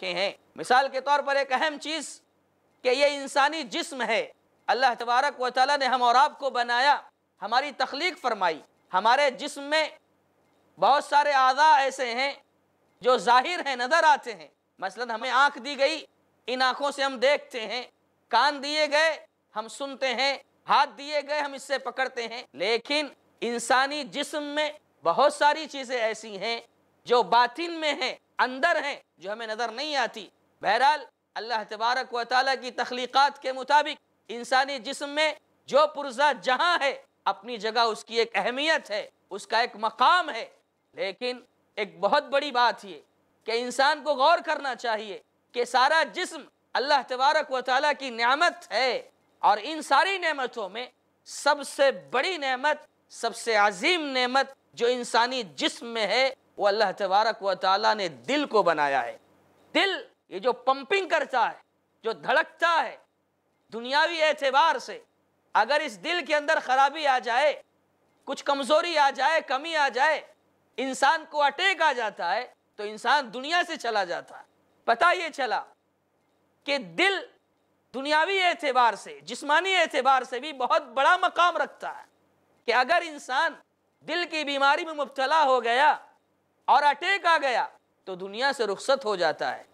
के हैं मिसाल के तौर पर एक अहम चीज़ कि ये इंसानी जिस्म है अल्लाह तबारक व ताली ने हम और आपको बनाया हमारी तख्लीक फरमाई हमारे जिस्म में बहुत सारे आज़ा ऐसे हैं जो ज़ाहिर हैं नज़र आते हैं मसलन हमें आँख दी गई इन आँखों से हम देखते हैं कान दिए गए हम सुनते हैं हाथ दिए गए हम इससे पकड़ते हैं लेकिन इंसानी जिस्म में बहुत सारी चीज़ें ऐसी हैं जो बातिन में हैं अंदर हैं जो हमें नज़र नहीं आती बहरहाल अल्लाह तबारक व ताली की तख्लीक़ात के मुताबिक इंसानी जिसम में जो पुरजा जहाँ है अपनी जगह उसकी एक अहमियत है उसका एक मकाम है लेकिन एक बहुत बड़ी बात ये कि इंसान को गौर करना चाहिए कि सारा जिस्म अल्लाह तबारक व ताली की नेमत है और इन सारी नेमतों में सबसे बड़ी नेमत सबसे अजीम नेमत जो इंसानी जिस्म में है वो अल्लाह तबारक व ताली ने दिल को बनाया है दिल ये जो पंपिंग करता है जो धड़कता है दुनियावी एतबार से अगर इस दिल के अंदर ख़राबी आ जाए कुछ कमज़ोरी आ जाए कमी आ जाए इंसान को अटैक आ जाता है तो इंसान दुनिया से चला जाता है पता ये चला कि दिल दुनियावी एतबार से जिस्मानी एतबार से भी बहुत बड़ा मकाम रखता है कि अगर इंसान दिल की बीमारी में मुबतला हो गया और अटैक आ गया तो दुनिया से रुखसत हो जाता है